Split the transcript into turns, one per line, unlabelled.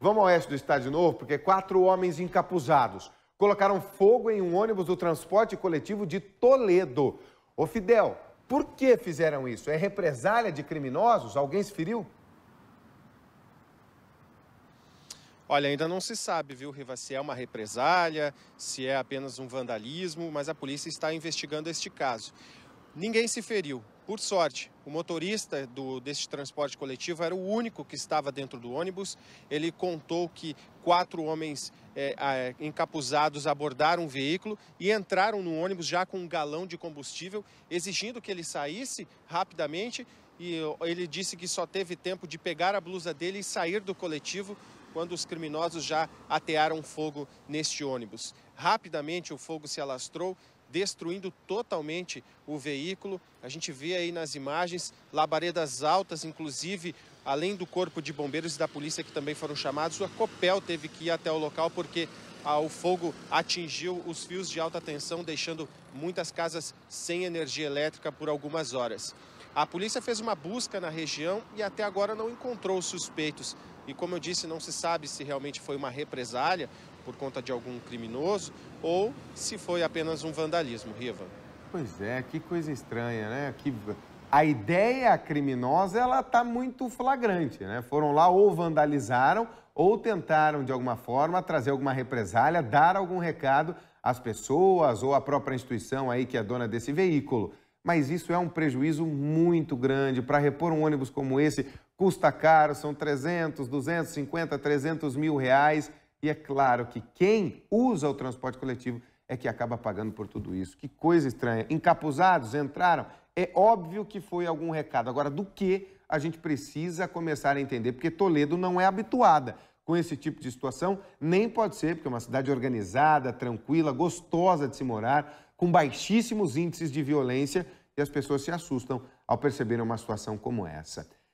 Vamos ao oeste do estado de novo, porque quatro homens encapuzados colocaram fogo em um ônibus do transporte coletivo de Toledo. Ô Fidel, por que fizeram isso? É represália de criminosos? Alguém se feriu?
Olha, ainda não se sabe, viu, Riva, se é uma represália, se é apenas um vandalismo, mas a polícia está investigando este caso. Ninguém se feriu. Por sorte, o motorista do, desse transporte coletivo era o único que estava dentro do ônibus. Ele contou que quatro homens é, é, encapuzados abordaram o veículo e entraram no ônibus já com um galão de combustível, exigindo que ele saísse rapidamente. E ele disse que só teve tempo de pegar a blusa dele e sair do coletivo quando os criminosos já atearam fogo neste ônibus. Rapidamente o fogo se alastrou destruindo totalmente o veículo. A gente vê aí nas imagens labaredas altas, inclusive, além do Corpo de Bombeiros e da Polícia que também foram chamados, a Copel teve que ir até o local porque ah, o fogo atingiu os fios de alta tensão, deixando muitas casas sem energia elétrica por algumas horas. A polícia fez uma busca na região e até agora não encontrou suspeitos. E como eu disse, não se sabe se realmente foi uma represália por conta de algum criminoso ou se foi apenas um vandalismo, Riva.
Pois é, que coisa estranha, né? Que... A ideia criminosa, ela tá muito flagrante, né? Foram lá ou vandalizaram ou tentaram, de alguma forma, trazer alguma represália, dar algum recado às pessoas ou à própria instituição aí que é dona desse veículo mas isso é um prejuízo muito grande. Para repor um ônibus como esse, custa caro, são 300, 250, 300 mil reais. E é claro que quem usa o transporte coletivo é que acaba pagando por tudo isso. Que coisa estranha. Encapuzados entraram? É óbvio que foi algum recado. Agora, do que a gente precisa começar a entender? Porque Toledo não é habituada com esse tipo de situação, nem pode ser, porque é uma cidade organizada, tranquila, gostosa de se morar, com baixíssimos índices de violência e as pessoas se assustam ao perceberem uma situação como essa.